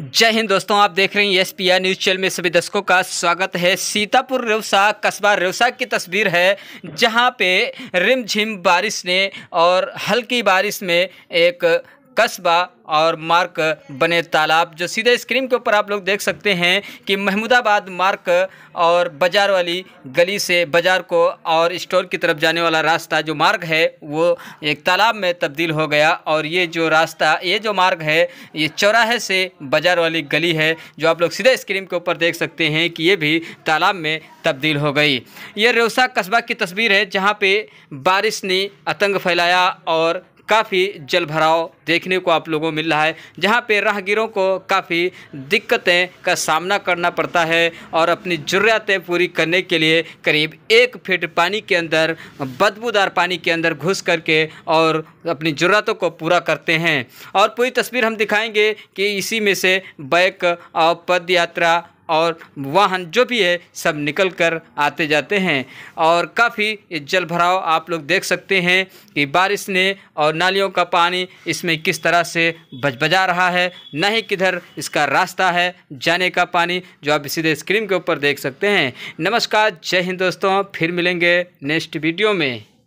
जय हिंद दोस्तों आप देख रहे हैं एस पी न्यूज़ चैनल में सभी दर्शकों का स्वागत है सीतापुर रेवसा कस्बा रेवसा की तस्वीर है जहां पे रिमझिम बारिश ने और हल्की बारिश में एक कस्बा और मार्क बने तालाब जो सीधे स्क्रीन के ऊपर आप लोग देख सकते हैं कि महमूदाबाद मार्क और बाज़ार वाली गली से बाज़ार को और स्टोर की तरफ जाने वाला रास्ता जो मार्ग है वो एक तालाब में तब्दील हो गया और ये जो रास्ता ये जो मार्ग है ये चौराहे से बाज़ार वाली गली है जो आप लोग सीधे स्क्रीन के ऊपर देख सकते हैं कि ये भी तालाब में तब्दील हो गई ये रेवसा कस्बा की तस्वीर है जहाँ पर बारिश ने आतंक फैलाया और काफ़ी जल भराव देखने को आप लोगों को मिल रहा है जहाँ पे राहगीरों को काफ़ी दिक्कतें का सामना करना पड़ता है और अपनी ज़रूरतें पूरी करने के लिए करीब एक फीट पानी के अंदर बदबूदार पानी के अंदर घुस करके और अपनी ज़रूरतों को पूरा करते हैं और पूरी तस्वीर हम दिखाएंगे कि इसी में से बैक और पद यात्रा और वाहन जो भी है सब निकल कर आते जाते हैं और काफ़ी जल भराव आप लोग देख सकते हैं कि बारिश ने और नालियों का पानी इसमें किस तरह से बजबजा रहा है न ही किधर इसका रास्ता है जाने का पानी जो आप सीधे स्क्रीन के ऊपर देख सकते हैं नमस्कार जय हिंद दोस्तों फिर मिलेंगे नेक्स्ट वीडियो में